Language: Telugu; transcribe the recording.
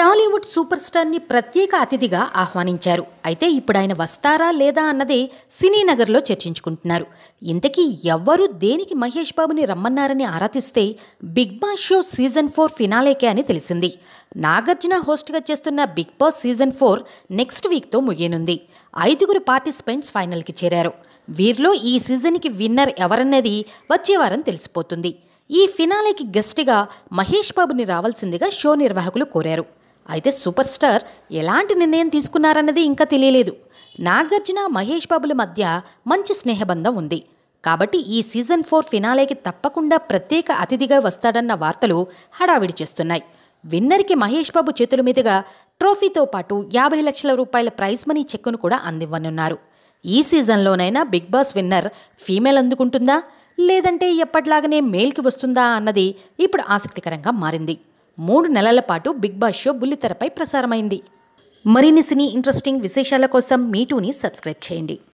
టాలీవుడ్ సూపర్ స్టార్ని ప్రత్యేక అతిథిగా ఆహ్వానించారు అయితే ఇప్పుడు ఆయన వస్తారా లేదా అన్నదే సినీ చర్చించుకుంటున్నారు ఇంతకీ ఎవ్వరూ దేనికి మహేష్ బాబుని రమ్మన్నారని ఆరాధిస్తే Bigg Boss show season four ఫినాలేకే అని తెలిసింది నాగార్జున హోస్ట్గా చేస్తున్న Bigg Boss season four next వీక్తో ముగియనుంది ఐదుగురు పార్టిసిపెంట్స్ ఫైనల్కి చేరారు వీరిలో ఈ సీజన్కి విన్నర్ ఎవరన్నది వచ్చేవారం తెలిసిపోతుంది ఈ ఫినాలేకి గెస్ట్గా మహేష్ బాబుని రావాల్సిందిగా షో నిర్వాహకులు కోరారు అయితే సూపర్ స్టార్ ఎలాంటి నిర్ణయం తీసుకున్నారన్నది ఇంకా తెలియలేదు నాగార్జున మహేష్ బాబుల మధ్య మంచి స్నేహబంధం ఉంది కాబట్టి ఈ సీజన్ ఫోర్ ఫినాలేకి తప్పకుండా ప్రత్యేక అతిథిగా వస్తాడన్న వార్తలు హడావిడి చేస్తున్నాయి విన్నర్కి మహేష్ బాబు చేతుల మీదుగా ట్రోఫీతో పాటు యాభై లక్షల రూపాయల ప్రైజ్ మనీ చెక్కును కూడా అందివ్వనున్నారు ఈ సీజన్లోనైనా బిగ్ బాస్ విన్నర్ ఫీమేల్ అందుకుంటుందా లేదంటే ఎప్పట్లాగనే మేల్కి వస్తుందా అన్నది ఇప్పుడు ఆసక్తికరంగా మారింది మూడు నెలల పాటు బిగ్ బాస్ షో బుల్లితెరపై ప్రసారమైంది మరిన్ని సినీ ఇంట్రెస్టింగ్ విశేషాల కోసం మీటూని సబ్స్క్రైబ్ చేయండి